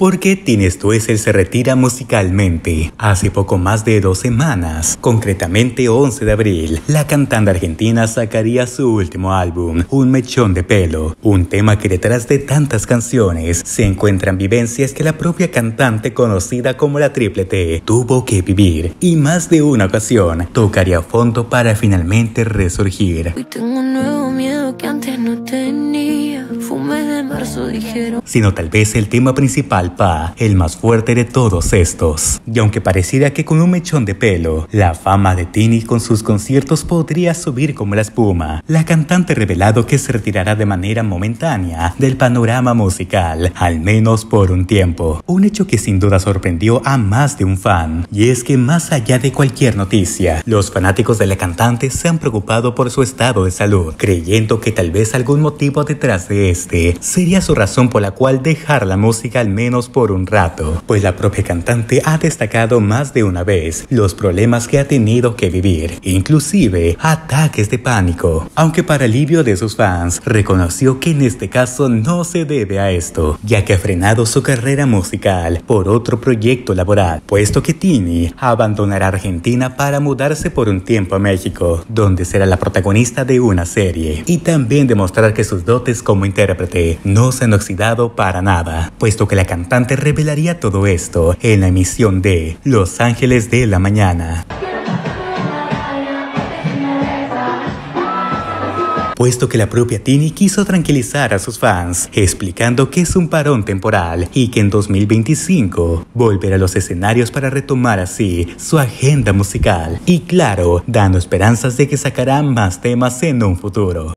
porque Tines el se retira musicalmente. Hace poco más de dos semanas, concretamente 11 de abril, la cantante argentina sacaría su último álbum, Un mechón de pelo, un tema que detrás de tantas canciones se encuentran vivencias que la propia cantante conocida como la Triple T tuvo que vivir y más de una ocasión tocaría a fondo para finalmente resurgir antes no tenía. de Sino tal vez el tema principal pa, el más fuerte de todos estos. Y aunque pareciera que con un mechón de pelo, la fama de Tini con sus conciertos podría subir como la espuma, la cantante revelado que se retirará de manera momentánea del panorama musical, al menos por un tiempo. Un hecho que sin duda sorprendió a más de un fan. Y es que más allá de cualquier noticia, los fanáticos de la cantante se han preocupado por su estado de salud, creyendo que tal vez algún motivo detrás de este sería su razón por la cual dejar la música al menos por un rato, pues la propia cantante ha destacado más de una vez los problemas que ha tenido que vivir, inclusive ataques de pánico, aunque para alivio de sus fans reconoció que en este caso no se debe a esto, ya que ha frenado su carrera musical por otro proyecto laboral, puesto que Tini abandonará Argentina para mudarse por un tiempo a México, donde será la protagonista de una serie. Y también demostrar que sus dotes como intérprete no se han oxidado para nada, puesto que la cantante revelaría todo esto en la emisión de Los Ángeles de la Mañana. puesto que la propia Tini quiso tranquilizar a sus fans, explicando que es un parón temporal y que en 2025 volverá a los escenarios para retomar así su agenda musical y claro, dando esperanzas de que sacará más temas en un futuro.